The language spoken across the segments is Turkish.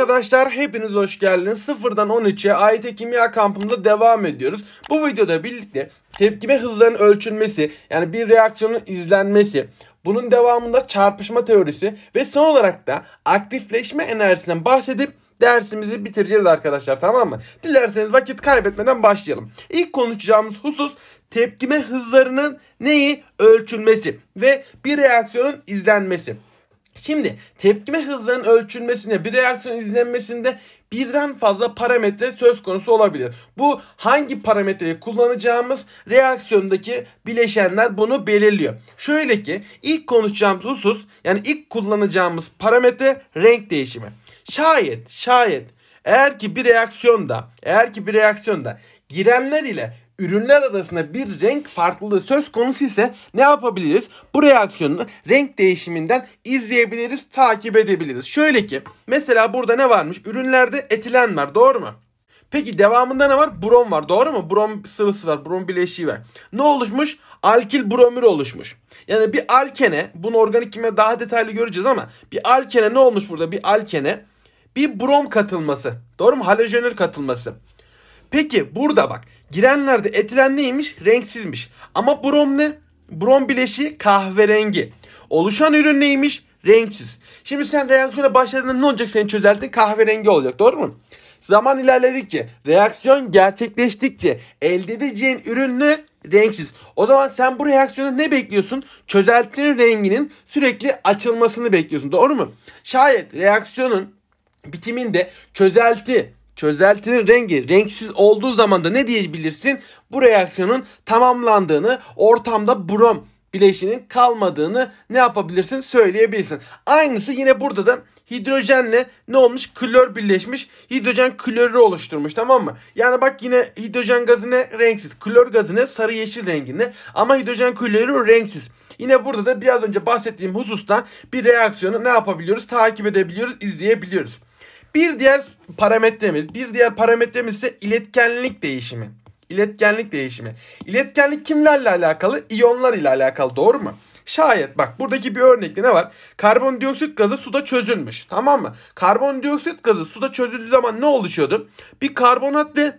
arkadaşlar hepiniz hoş geldiniz. 0'dan 13'e AYT Kimya kampında devam ediyoruz. Bu videoda birlikte tepkime hızlarının ölçülmesi yani bir reaksiyonun izlenmesi, bunun devamında çarpışma teorisi ve son olarak da aktifleşme enerjisinden bahsedip dersimizi bitireceğiz arkadaşlar tamam mı? Dilerseniz vakit kaybetmeden başlayalım. İlk konuşacağımız husus tepkime hızlarının neyi ölçülmesi ve bir reaksiyonun izlenmesi. Şimdi tepkime hızının ölçülmesinde bir reaksiyon izlenmesinde birden fazla parametre söz konusu olabilir. Bu hangi parametreyi kullanacağımız reaksiyondaki bileşenler bunu belirliyor. Şöyle ki ilk konuşacağımız husus yani ilk kullanacağımız parametre renk değişimi. Şayet şayet eğer ki bir reaksiyonda eğer ki bir reaksiyonda girenler ile ürünler arasında bir renk farklılığı söz konusu ise ne yapabiliriz? Bu reaksiyonu renk değişiminden izleyebiliriz, takip edebiliriz. Şöyle ki mesela burada ne varmış? Ürünlerde etilen var doğru mu? Peki devamında ne var? Brom var doğru mu? Brom sıvısı var. Brom bileşiği var. Ne oluşmuş? Alkil bromür oluşmuş. Yani bir alkene bunu organik kimya daha detaylı göreceğiz ama bir alkene ne olmuş burada? Bir alkene bir brom katılması. Doğru mu? Halojenür katılması. Peki burada bak girenlerde etilen neymiş? Renksizmiş. Ama brom ne? Brom bileşiği kahverengi. Oluşan ürün neymiş? Renksiz. Şimdi sen reaksiyona başladığında ne olacak senin çözeltin? Kahverengi olacak doğru mu? Zaman ilerledikçe, reaksiyon gerçekleştikçe elde edeceğin ürün ne? Renksiz. O zaman sen bu reaksiyonu ne bekliyorsun? Çözeltinin renginin sürekli açılmasını bekliyorsun. Doğru mu? Şayet reaksiyonun bitiminde çözelti çözeltinin rengi renksiz olduğu zaman da ne diyebilirsin? Bu reaksiyonun tamamlandığını, ortamda brom bileşinin kalmadığını ne yapabilirsin söyleyebilirsin. Aynısı yine burada da hidrojenle ne olmuş? Klor birleşmiş. Hidrojen klorürü oluşturmuş tamam mı? Yani bak yine hidrojen gazı ne? Renksiz. Klor gazı ne? Sarı yeşil renginde. Ama hidrojen klorürü renksiz. Yine burada da biraz önce bahsettiğim hususta bir reaksiyonu ne yapabiliyoruz? Takip edebiliyoruz, izleyebiliyoruz. Bir diğer parametremiz, bir diğer parametremiz ise iletkenlik değişimi. İletkenlik değişimi. İletkenlik kimlerle alakalı? İyonlar ile alakalı doğru mu? Şayet bak buradaki bir örnekte ne var? Karbondioksit gazı suda çözülmüş. Tamam mı? Karbondioksit gazı suda çözüldüğü zaman ne oluşuyordu? Bir karbonat ve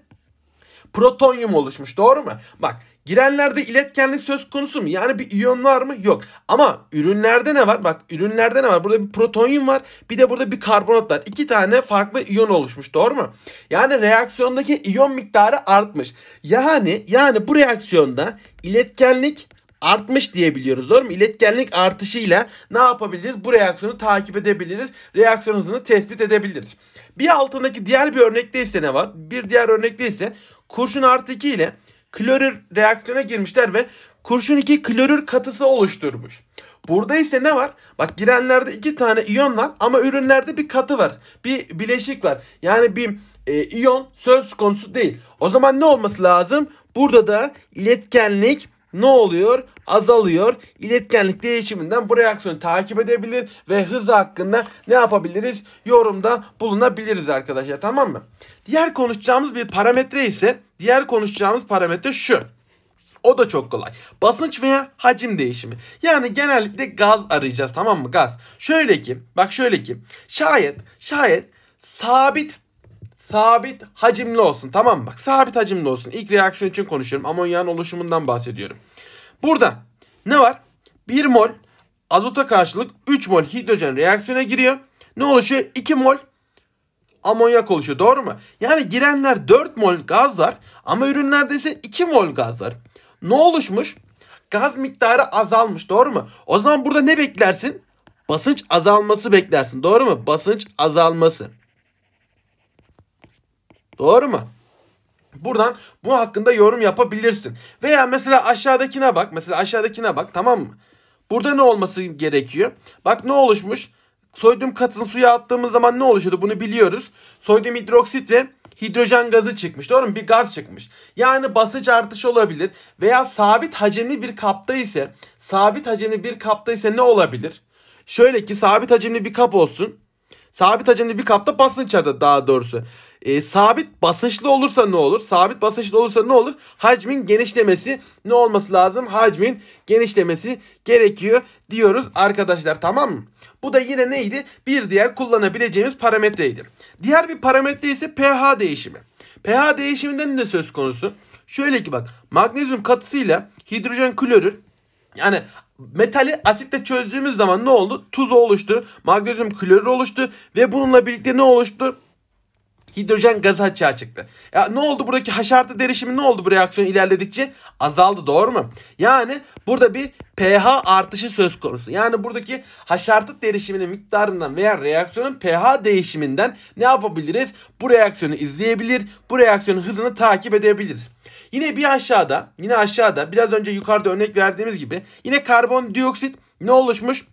protonyum oluşmuş. Doğru mu? Bak Girenlerde iletkenlik söz konusu mu? Yani bir iyon var mı? Yok. Ama ürünlerde ne var? Bak ürünlerde ne var? Burada bir protonyum var. Bir de burada bir karbonat var. İki tane farklı iyon oluşmuş. Doğru mu? Yani reaksiyondaki iyon miktarı artmış. Yani yani bu reaksiyonda iletkenlik artmış diyebiliyoruz doğru mu? İletkenlik artışıyla ne yapabiliriz? Bu reaksiyonu takip edebiliriz. Reaksiyon hızını tespit edebiliriz. Bir altındaki diğer bir örnekte ise ne var? Bir diğer örnekte ise kurşun artı 2 ile klorür reaksiyona girmişler ve kurşun 2 klorür katısı oluşturmuş. Burada ise ne var? Bak girenlerde iki tane iyon var ama ürünlerde bir katı var. Bir bileşik var. Yani bir e, iyon söz konusu değil. O zaman ne olması lazım? Burada da iletkenlik ne oluyor? Azalıyor. İletkenlik değişiminden bu reaksiyonu takip edebilir ve hız hakkında ne yapabiliriz? Yorumda bulunabiliriz arkadaşlar tamam mı? Diğer konuşacağımız bir parametre ise Diğer konuşacağımız parametre şu. O da çok kolay. Basınç veya hacim değişimi. Yani genellikle gaz arayacağız tamam mı gaz. Şöyle ki bak şöyle ki şayet şayet sabit sabit hacimli olsun tamam mı? Bak sabit hacimli olsun. İlk reaksiyon için konuşuyorum. Amonyağın oluşumundan bahsediyorum. Burada ne var? 1 mol azota karşılık 3 mol hidrojen reaksiyona giriyor. Ne oluşuyor? 2 mol amonyak oluşuyor. Doğru mu? Yani girenler 4 mol gaz var ama ürünlerde ise 2 mol gaz var. Ne oluşmuş? Gaz miktarı azalmış. Doğru mu? O zaman burada ne beklersin? Basınç azalması beklersin. Doğru mu? Basınç azalması. Doğru mu? Buradan bu hakkında yorum yapabilirsin. Veya mesela aşağıdakine bak. Mesela aşağıdakine bak tamam mı? Burada ne olması gerekiyor? Bak ne oluşmuş? Sodyum katını suya attığımız zaman ne oluşuyordu bunu biliyoruz. Sodyum hidroksit ve hidrojen gazı çıkmış. Doğru mu? Bir gaz çıkmış. Yani basınç artışı olabilir. Veya sabit hacimli bir kapta ise sabit hacimli bir kapta ise ne olabilir? Şöyle ki sabit hacimli bir kap olsun. Sabit hacimli bir kapta basınç adı daha doğrusu. E, sabit basınçlı olursa ne olur? Sabit basınçlı olursa ne olur? Hacmin genişlemesi ne olması lazım? Hacmin genişlemesi gerekiyor diyoruz arkadaşlar tamam mı? Bu da yine neydi? Bir diğer kullanabileceğimiz parametreydi. Diğer bir parametre ise pH değişimi. pH değişiminden de söz konusu. Şöyle ki bak magnezyum katısıyla hidrojen klorür yani metali asitle çözdüğümüz zaman ne oldu? Tuz oluştu, magnezyum klorür oluştu ve bununla birlikte ne oluştu? hidrojen gazı açığa çıktı. Ya ne oldu buradaki haşartı derişimi ne oldu bu reaksiyon ilerledikçe? Azaldı doğru mu? Yani burada bir pH artışı söz konusu. Yani buradaki haşartı derişiminin miktarından veya reaksiyonun pH değişiminden ne yapabiliriz? Bu reaksiyonu izleyebilir, bu reaksiyonun hızını takip edebiliriz. Yine bir aşağıda, yine aşağıda biraz önce yukarıda örnek verdiğimiz gibi yine karbondioksit ne oluşmuş?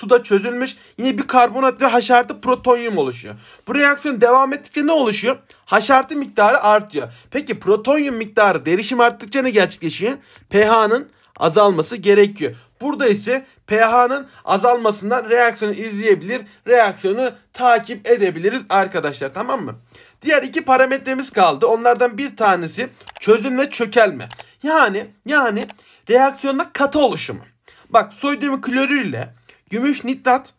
suda çözülmüş yine bir karbonat ve haşartı protonyum oluşuyor. Bu reaksiyon devam ettikçe ne oluşuyor? Haşartı miktarı artıyor. Peki protonyum miktarı derişim arttıkça ne gerçekleşiyor? PH'nin azalması gerekiyor. Burada ise PH'nin azalmasından reaksiyonu izleyebilir, reaksiyonu takip edebiliriz arkadaşlar tamam mı? Diğer iki parametremiz kaldı. Onlardan bir tanesi çözüm ve çökelme. Yani yani reaksiyonda katı oluşumu. Bak sodyum klorür ile Gümüş nitrat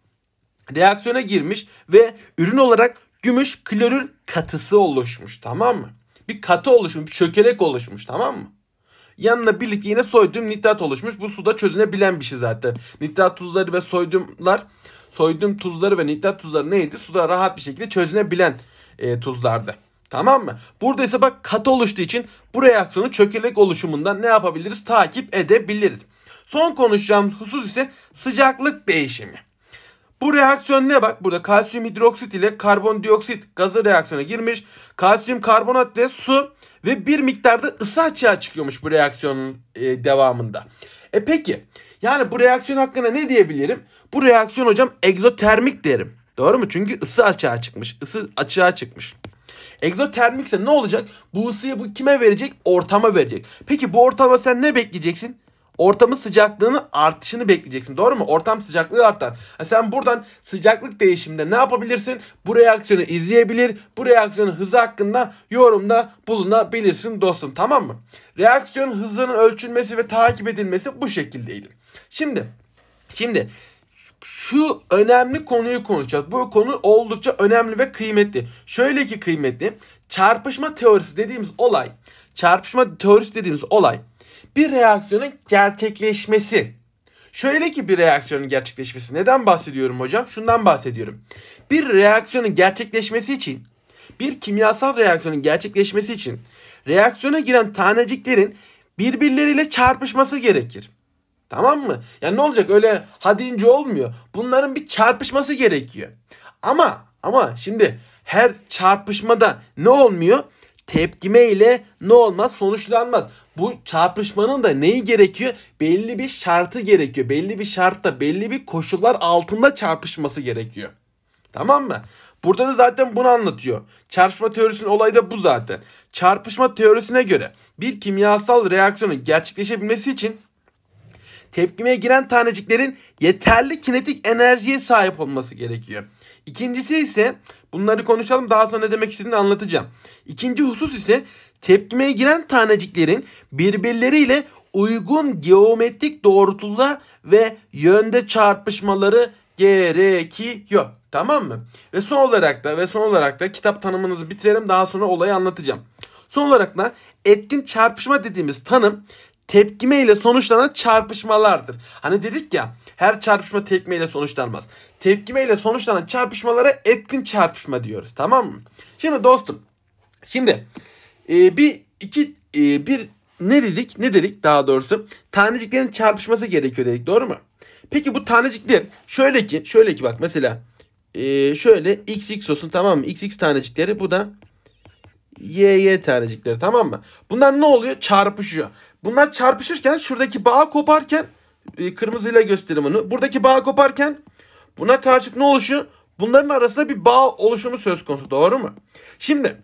reaksiyona girmiş ve ürün olarak gümüş klorür katısı oluşmuş tamam mı? Bir katı oluşmuş, bir çökelek oluşmuş tamam mı? Yanına birlikte yine sodyum nitrat oluşmuş. Bu suda çözünebilen bir şey zaten. Nitrat tuzları ve sodyumlar, sodyum tuzları ve nitrat tuzları neydi? Suda rahat bir şekilde çözünebilen e, tuzlardı. Tamam mı? Burada ise bak katı oluştuğu için bu reaksiyonu çökelek oluşumundan ne yapabiliriz? Takip edebiliriz. Son konuşacağım husus ise sıcaklık değişimi. Bu reaksiyon ne bak? Burada kalsiyum hidroksit ile karbondioksit gazı reaksiyona girmiş. Kalsiyum karbonat ve su ve bir miktarda ısı açığa çıkıyormuş bu reaksiyonun e, devamında. E peki yani bu reaksiyon hakkında ne diyebilirim? Bu reaksiyon hocam egzotermik derim. Doğru mu? Çünkü ısı açığa çıkmış. Isı açığa çıkmış. Egzotermikse ne olacak? Bu ısıyı bu kime verecek? Ortama verecek. Peki bu ortama sen ne bekleyeceksin? ortamın sıcaklığının artışını bekleyeceksin. Doğru mu? Ortam sıcaklığı artar. Ha, sen buradan sıcaklık değişiminde ne yapabilirsin? Bu reaksiyonu izleyebilir. Bu reaksiyonun hızı hakkında yorumda bulunabilirsin dostum. Tamam mı? Reaksiyon hızının ölçülmesi ve takip edilmesi bu şekildeydi. Şimdi şimdi şu önemli konuyu konuşacağız. Bu konu oldukça önemli ve kıymetli. Şöyle ki kıymetli. Çarpışma teorisi dediğimiz olay, çarpışma teorisi dediğimiz olay bir reaksiyonun gerçekleşmesi. Şöyle ki bir reaksiyonun gerçekleşmesi. Neden bahsediyorum hocam? Şundan bahsediyorum. Bir reaksiyonun gerçekleşmesi için bir kimyasal reaksiyonun gerçekleşmesi için reaksiyona giren taneciklerin birbirleriyle çarpışması gerekir. Tamam mı? Yani ne olacak öyle hadi olmuyor. Bunların bir çarpışması gerekiyor. Ama ama şimdi her çarpışmada ne olmuyor? Tepkime ile ne olmaz sonuçlanmaz bu çarpışmanın da neyi gerekiyor? Belli bir şartı gerekiyor. Belli bir şartta, belli bir koşullar altında çarpışması gerekiyor. Tamam mı? Burada da zaten bunu anlatıyor. Çarpışma teorisinin olayı da bu zaten. Çarpışma teorisine göre bir kimyasal reaksiyonun gerçekleşebilmesi için tepkimeye giren taneciklerin yeterli kinetik enerjiye sahip olması gerekiyor. İkincisi ise Bunları konuşalım daha sonra ne demek istediğini anlatacağım. İkinci husus ise tepkimeye giren taneciklerin birbirleriyle uygun geometrik doğrultuda ve yönde çarpışmaları gerekiyor. Tamam mı? Ve son olarak da ve son olarak da kitap tanımınızı bitirelim daha sonra olayı anlatacağım. Son olarak da etkin çarpışma dediğimiz tanım tepkime ile sonuçlanan çarpışmalardır. Hani dedik ya her çarpışma tepkime ile sonuçlanmaz. Tepkime ile sonuçlanan çarpışmalara etkin çarpışma diyoruz tamam mı? Şimdi dostum şimdi e, bir iki e, bir ne dedik ne dedik daha doğrusu taneciklerin çarpışması gerekiyor dedik doğru mu? Peki bu tanecikler şöyle ki şöyle ki bak mesela e, şöyle xx olsun tamam mı xx tanecikleri bu da YY tanecikleri tamam mı? Bunlar ne oluyor? Çarpışıyor. Bunlar çarpışırken şuradaki bağ koparken e, kırmızıyla gösterim onu. Buradaki bağ koparken buna karşılık ne oluşuyor? Bunların arasında bir bağ oluşumu söz konusu doğru mu? Şimdi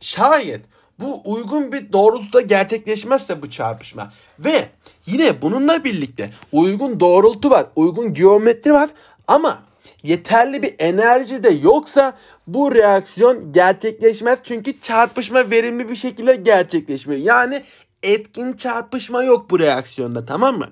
şayet bu uygun bir doğrultuda gerçekleşmezse bu çarpışma ve yine bununla birlikte uygun doğrultu var, uygun geometri var ama yeterli bir enerji de yoksa bu reaksiyon gerçekleşmez. Çünkü çarpışma verimli bir şekilde gerçekleşmiyor. Yani etkin çarpışma yok bu reaksiyonda tamam mı?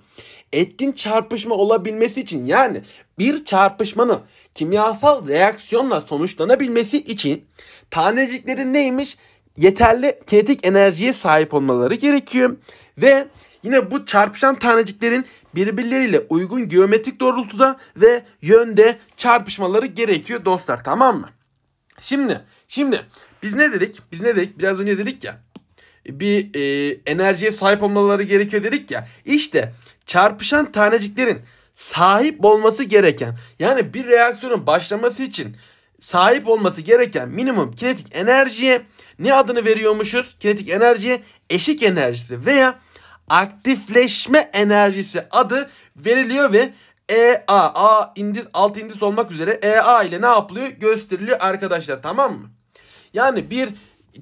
Etkin çarpışma olabilmesi için yani bir çarpışmanın kimyasal reaksiyonla sonuçlanabilmesi için taneciklerin neymiş? Yeterli kinetik enerjiye sahip olmaları gerekiyor ve Yine bu çarpışan taneciklerin birbirleriyle uygun geometrik doğrultuda ve yönde çarpışmaları gerekiyor dostlar tamam mı? Şimdi şimdi biz ne dedik? Biz ne dedik? Biraz önce dedik ya bir e, enerjiye sahip olmaları gerekiyor dedik ya. İşte çarpışan taneciklerin sahip olması gereken yani bir reaksiyonun başlaması için sahip olması gereken minimum kinetik enerjiye ne adını veriyormuşuz? Kinetik enerjiye eşik enerjisi veya aktifleşme enerjisi adı veriliyor ve EA, A indis, alt indis olmak üzere EA ile ne yapılıyor? Gösteriliyor arkadaşlar tamam mı? Yani bir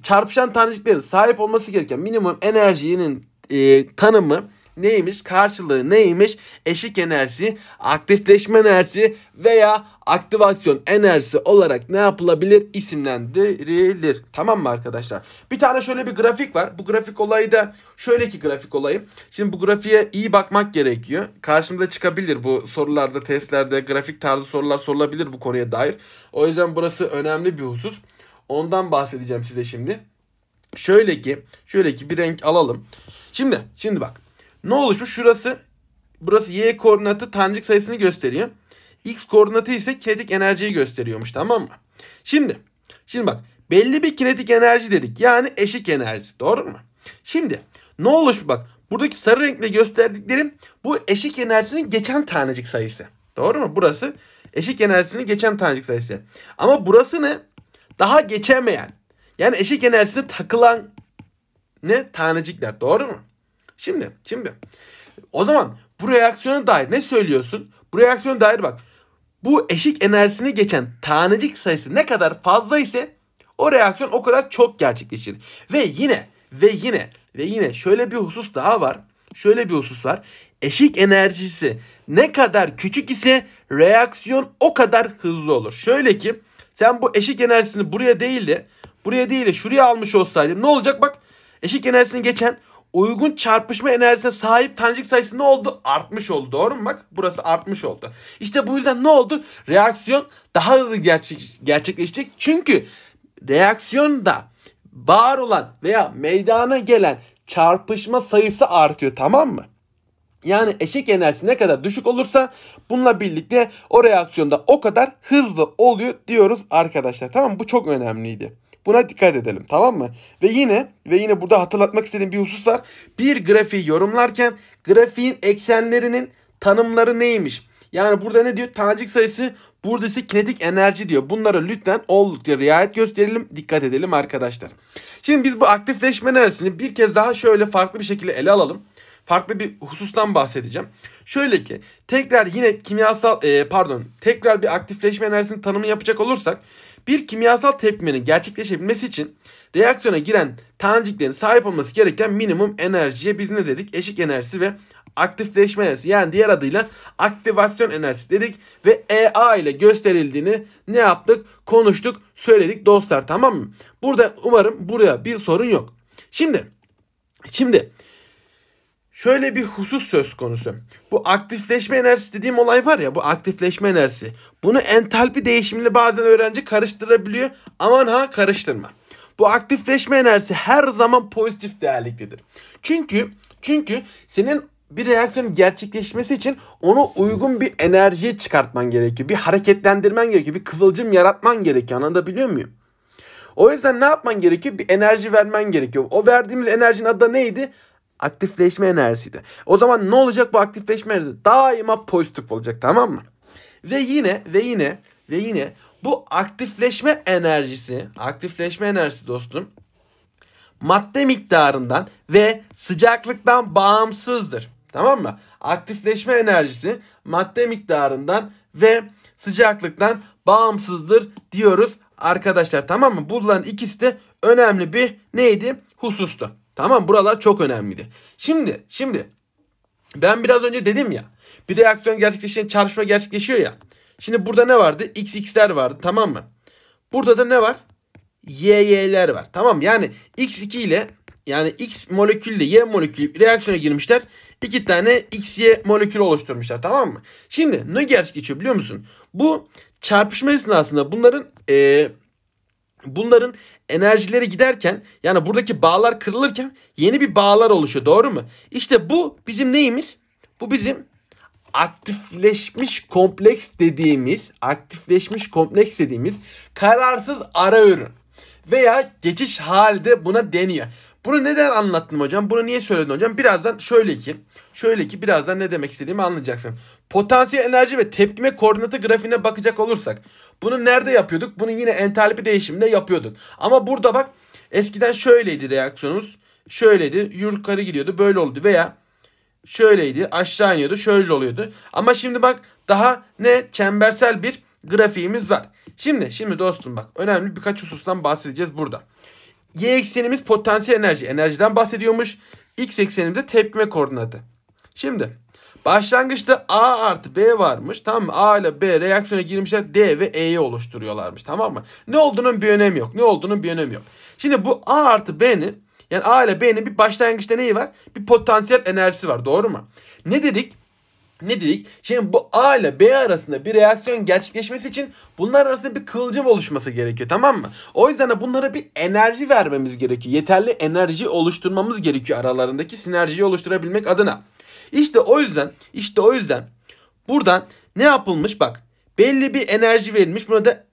çarpışan taneciklerin sahip olması gereken minimum enerjinin e, tanımı neymiş? Karşılığı neymiş? Eşik enerji, aktifleşme enerji veya aktivasyon enerjisi olarak ne yapılabilir? İsimlendirilir. Tamam mı arkadaşlar? Bir tane şöyle bir grafik var. Bu grafik olayı da şöyle ki grafik olayı. Şimdi bu grafiğe iyi bakmak gerekiyor. Karşımıza çıkabilir bu sorularda, testlerde grafik tarzı sorular sorulabilir bu konuya dair. O yüzden burası önemli bir husus. Ondan bahsedeceğim size şimdi. Şöyle ki, şöyle ki bir renk alalım. Şimdi, şimdi bak. Ne oluşmuş? Şurası burası y koordinatı tanjik sayısını gösteriyor. X koordinatı ise kinetik enerjiyi gösteriyormuş tamam mı? Şimdi şimdi bak belli bir kinetik enerji dedik. Yani eşik enerji doğru mu? Şimdi ne oluşmuş bak buradaki sarı renkle gösterdiklerim bu eşik enerjinin geçen tanecik sayısı. Doğru mu? Burası eşik enerjisini geçen tanecik sayısı. Ama burası ne? Daha geçemeyen. Yani eşik enerjisine takılan ne? Tanecikler. Doğru mu? Şimdi, şimdi. O zaman bu reaksiyona dair ne söylüyorsun? Bu reaksiyona dair bak. Bu eşik enerjisini geçen tanecik sayısı ne kadar fazla ise o reaksiyon o kadar çok gerçekleşir. Ve yine ve yine ve yine şöyle bir husus daha var. Şöyle bir husus var. Eşik enerjisi ne kadar küçük ise reaksiyon o kadar hızlı olur. Şöyle ki sen bu eşik enerjisini buraya değil de buraya değil de şuraya almış olsaydın ne olacak bak eşik enerjisini geçen uygun çarpışma enerjisine sahip tanecik sayısı ne oldu? Artmış oldu. Doğru mu bak? Burası artmış oldu. İşte bu yüzden ne oldu? Reaksiyon daha hızlı gerçek, gerçekleşecek. Çünkü reaksiyonda var olan veya meydana gelen çarpışma sayısı artıyor tamam mı? Yani eşik enerjisi ne kadar düşük olursa bununla birlikte o reaksiyonda o kadar hızlı oluyor diyoruz arkadaşlar. Tamam mı? Bu çok önemliydi. Buna dikkat edelim tamam mı? Ve yine ve yine burada hatırlatmak istediğim bir husus var. Bir grafiği yorumlarken grafiğin eksenlerinin tanımları neymiş? Yani burada ne diyor? Tanecik sayısı burada kinetik enerji diyor. Bunlara lütfen oldukça riayet gösterelim. Dikkat edelim arkadaşlar. Şimdi biz bu aktifleşme enerjisini bir kez daha şöyle farklı bir şekilde ele alalım farklı bir husustan bahsedeceğim. Şöyle ki tekrar yine kimyasal e, pardon tekrar bir aktifleşme enerjisinin tanımı yapacak olursak bir kimyasal tepkimenin gerçekleşebilmesi için reaksiyona giren taneciklerin sahip olması gereken minimum enerjiye biz ne dedik? Eşik enerjisi ve aktifleşme enerjisi yani diğer adıyla aktivasyon enerjisi dedik ve EA ile gösterildiğini ne yaptık? Konuştuk, söyledik dostlar tamam mı? Burada umarım buraya bir sorun yok. Şimdi şimdi şöyle bir husus söz konusu. Bu aktifleşme enerjisi dediğim olay var ya bu aktifleşme enerjisi. Bunu entalpi değişimini bazen öğrenci karıştırabiliyor. Aman ha karıştırma. Bu aktifleşme enerjisi her zaman pozitif değerliktedir. Çünkü çünkü senin bir reaksiyonun gerçekleşmesi için onu uygun bir enerjiye çıkartman gerekiyor. Bir hareketlendirmen gerekiyor. Bir kıvılcım yaratman gerekiyor. Anlatabiliyor muyum? O yüzden ne yapman gerekiyor? Bir enerji vermen gerekiyor. O verdiğimiz enerjinin adı neydi? Aktifleşme enerjisiydi. O zaman ne olacak bu aktifleşme enerjisi? Daima pozitif olacak tamam mı? Ve yine ve yine ve yine bu aktifleşme enerjisi, aktifleşme enerjisi dostum madde miktarından ve sıcaklıktan bağımsızdır. Tamam mı? Aktifleşme enerjisi madde miktarından ve sıcaklıktan bağımsızdır diyoruz arkadaşlar. Tamam mı? Bunların ikisi de önemli bir neydi? Husustu. Tamam buralar çok önemliydi. Şimdi şimdi ben biraz önce dedim ya bir reaksiyon gerçekleşince çarpışma gerçekleşiyor ya. Şimdi burada ne vardı? XX'ler vardı tamam mı? Burada da ne var? YY'ler var. Tamam Yani X2 ile yani X molekülle Y molekülü reaksiyona girmişler. İki tane XY molekülü oluşturmuşlar tamam mı? Şimdi ne gerçekleşiyor biliyor musun? Bu çarpışma esnasında bunların e, bunların enerjileri giderken yani buradaki bağlar kırılırken yeni bir bağlar oluşuyor doğru mu? İşte bu bizim neyimiz? Bu bizim aktifleşmiş kompleks dediğimiz aktifleşmiş kompleks dediğimiz kararsız ara ürün veya geçiş halde buna deniyor. Bunu neden anlattım hocam? Bunu niye söyledin hocam? Birazdan şöyle ki, şöyle ki birazdan ne demek istediğimi anlayacaksın. Potansiyel enerji ve tepkime koordinatı grafiğine bakacak olursak. Bunu nerede yapıyorduk? Bunu yine entalpi değişiminde yapıyorduk. Ama burada bak eskiden şöyleydi reaksiyonumuz. Şöyleydi yukarı gidiyordu böyle oldu veya şöyleydi aşağı iniyordu şöyle oluyordu. Ama şimdi bak daha ne çembersel bir grafiğimiz var. Şimdi şimdi dostum bak önemli birkaç husustan bahsedeceğiz burada. Y eksenimiz potansiyel enerji. Enerjiden bahsediyormuş. X eksenimiz de tepkime koordinatı. Şimdi başlangıçta A artı B varmış. Tamam mı? A ile B reaksiyona girmişler. D ve E'yi oluşturuyorlarmış. Tamam mı? Ne olduğunun bir önemi yok. Ne olduğunun bir önemi yok. Şimdi bu A artı B'nin yani A ile B'nin bir başlangıçta neyi var? Bir potansiyel enerjisi var. Doğru mu? Ne dedik? Ne dedik? Şimdi bu A ile B arasında bir reaksiyon gerçekleşmesi için bunlar arasında bir kılcım oluşması gerekiyor tamam mı? O yüzden de bunlara bir enerji vermemiz gerekiyor. Yeterli enerji oluşturmamız gerekiyor aralarındaki sinerjiyi oluşturabilmek adına. İşte o yüzden işte o yüzden buradan ne yapılmış bak belli bir enerji verilmiş. Buna da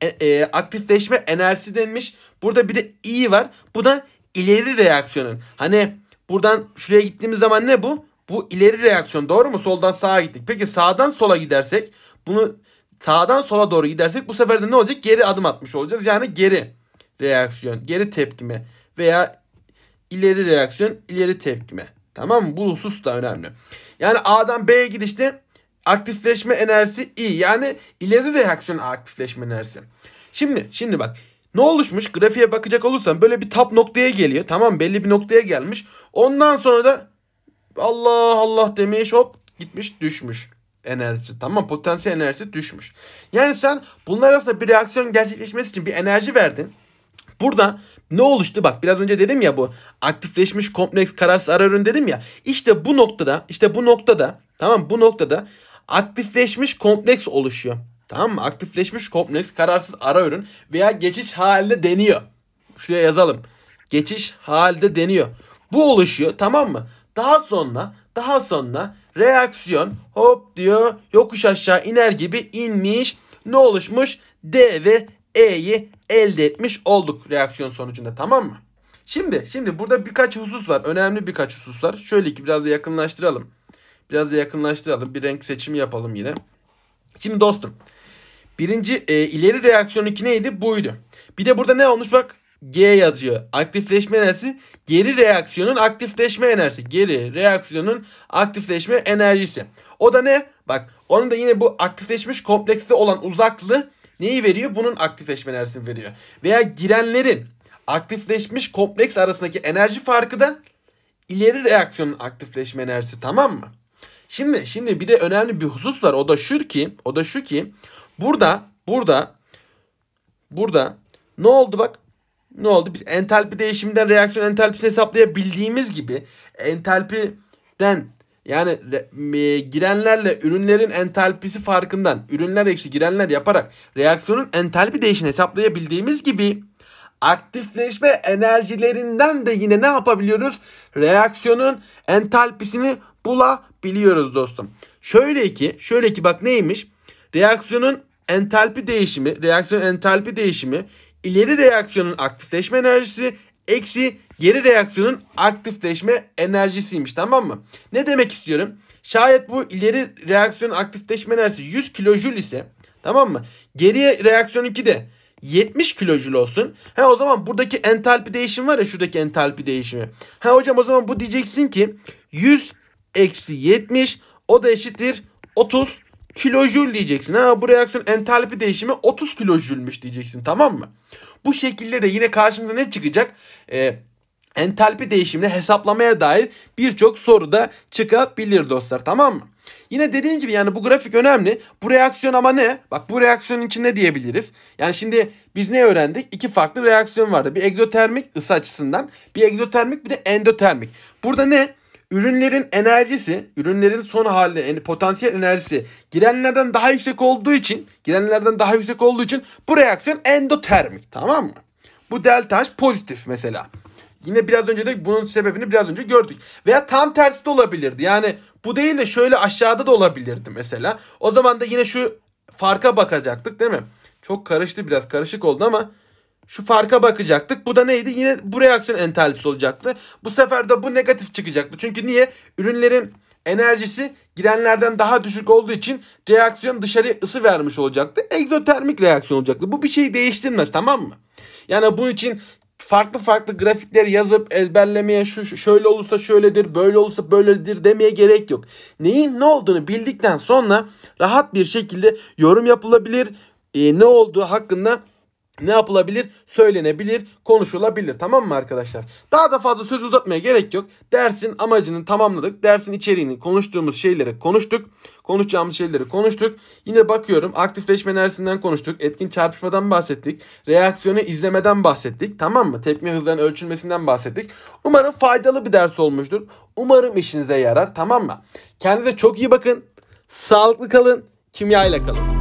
e, e, aktifleşme enerjisi denmiş. Burada bir de I var. Bu da ileri reaksiyonun. Hani buradan şuraya gittiğimiz zaman ne bu? Bu ileri reaksiyon doğru mu? Soldan sağa gittik. Peki sağdan sola gidersek bunu sağdan sola doğru gidersek bu sefer de ne olacak? Geri adım atmış olacağız. Yani geri reaksiyon, geri tepkime veya ileri reaksiyon, ileri tepkime. Tamam mı? Bu husus da önemli. Yani A'dan B'ye gidişte aktifleşme enerjisi I. Yani ileri reaksiyon aktifleşme enerjisi. Şimdi şimdi bak ne oluşmuş? Grafiğe bakacak olursan böyle bir tap noktaya geliyor. Tamam belli bir noktaya gelmiş. Ondan sonra da Allah Allah demiş hop gitmiş düşmüş enerji tamam potansiyel enerji düşmüş. Yani sen bunlar arasında bir reaksiyon gerçekleşmesi için bir enerji verdin. Burada ne oluştu? Bak biraz önce dedim ya bu aktifleşmiş kompleks kararsız ara ürün dedim ya. İşte bu noktada işte bu noktada tamam bu noktada aktifleşmiş kompleks oluşuyor. Tamam mı? Aktifleşmiş kompleks kararsız ara ürün veya geçiş halinde deniyor. Şuraya yazalım. Geçiş halde deniyor. Bu oluşuyor tamam mı? Daha sonra daha sonra reaksiyon hop diyor yokuş aşağı iner gibi inmiş. Ne oluşmuş? D ve E'yi elde etmiş olduk reaksiyon sonucunda tamam mı? Şimdi şimdi burada birkaç husus var. Önemli birkaç husus var. Şöyle ki biraz da yakınlaştıralım. Biraz da yakınlaştıralım. Bir renk seçimi yapalım yine. Şimdi dostum. Birinci e, ileri reaksiyon 2 neydi? Buydu. Bir de burada ne olmuş bak. G yazıyor. Aktifleşme enerjisi geri reaksiyonun aktifleşme enerjisi. Geri reaksiyonun aktifleşme enerjisi. O da ne? Bak onun da yine bu aktifleşmiş komplekste olan uzaklığı neyi veriyor? Bunun aktifleşme enerjisini veriyor. Veya girenlerin aktifleşmiş kompleks arasındaki enerji farkı da ileri reaksiyonun aktifleşme enerjisi tamam mı? Şimdi şimdi bir de önemli bir husus var. O da şu ki, o da şu ki burada burada burada ne oldu bak? ne oldu? Biz entalpi değişiminden reaksiyon entalpisini hesaplayabildiğimiz gibi entalpiden yani e, girenlerle ürünlerin entalpisi farkından ürünler eksi girenler yaparak reaksiyonun entalpi değişini hesaplayabildiğimiz gibi aktifleşme enerjilerinden de yine ne yapabiliyoruz? Reaksiyonun entalpisini bulabiliyoruz dostum. Şöyle ki, şöyle ki bak neymiş? Reaksiyonun entalpi değişimi, reaksiyon entalpi değişimi ileri reaksiyonun aktifleşme enerjisi eksi geri reaksiyonun aktifleşme enerjisiymiş tamam mı? Ne demek istiyorum? Şayet bu ileri reaksiyonun aktifleşme enerjisi 100 kilojül ise tamam mı? Geriye reaksiyon 2 de 70 kilojül olsun. He o zaman buradaki entalpi değişimi var ya şuradaki entalpi değişimi. He hocam o zaman bu diyeceksin ki 100 eksi 70 o da eşittir 30 Kilojul diyeceksin. Ha bu reaksiyon entalpi değişimi 30 kilojülmüş diyeceksin tamam mı? Bu şekilde de yine karşımıza ne çıkacak? Ee, entalpi değişimini hesaplamaya dair birçok soru da çıkabilir dostlar tamam mı? Yine dediğim gibi yani bu grafik önemli. Bu reaksiyon ama ne? Bak bu reaksiyonun ne diyebiliriz. Yani şimdi biz ne öğrendik? İki farklı reaksiyon vardı. Bir egzotermik ısı açısından, bir egzotermik bir de endotermik. Burada ne? Ürünlerin enerjisi, ürünlerin son hali, yani potansiyel enerjisi girenlerden daha yüksek olduğu için, girenlerden daha yüksek olduğu için bu reaksiyon endotermik tamam mı? Bu delta H pozitif mesela. Yine biraz önce de bunun sebebini biraz önce gördük. Veya tam tersi de olabilirdi. Yani bu değil de şöyle aşağıda da olabilirdi mesela. O zaman da yine şu farka bakacaktık değil mi? Çok karıştı biraz karışık oldu ama şu farka bakacaktık. Bu da neydi? Yine bu reaksiyon entalpisi olacaktı. Bu sefer de bu negatif çıkacaktı. Çünkü niye? Ürünlerin enerjisi girenlerden daha düşük olduğu için reaksiyon dışarıya ısı vermiş olacaktı. Egzotermik reaksiyon olacaktı. Bu bir şeyi değiştirmez tamam mı? Yani bunun için farklı farklı grafikleri yazıp ezberlemeye şu, şu şöyle olursa şöyledir, böyle olursa böyledir demeye gerek yok. Neyin ne olduğunu bildikten sonra rahat bir şekilde yorum yapılabilir. E, ne olduğu hakkında ne yapılabilir? Söylenebilir, konuşulabilir. Tamam mı arkadaşlar? Daha da fazla söz uzatmaya gerek yok. Dersin amacını tamamladık. Dersin içeriğini konuştuğumuz şeyleri konuştuk. Konuşacağımız şeyleri konuştuk. Yine bakıyorum aktifleşme enerjisinden konuştuk. Etkin çarpışmadan bahsettik. Reaksiyonu izlemeden bahsettik. Tamam mı? Tepki hızlarının ölçülmesinden bahsettik. Umarım faydalı bir ders olmuştur. Umarım işinize yarar. Tamam mı? Kendinize çok iyi bakın. Sağlıklı kalın. Kimya ile kalın.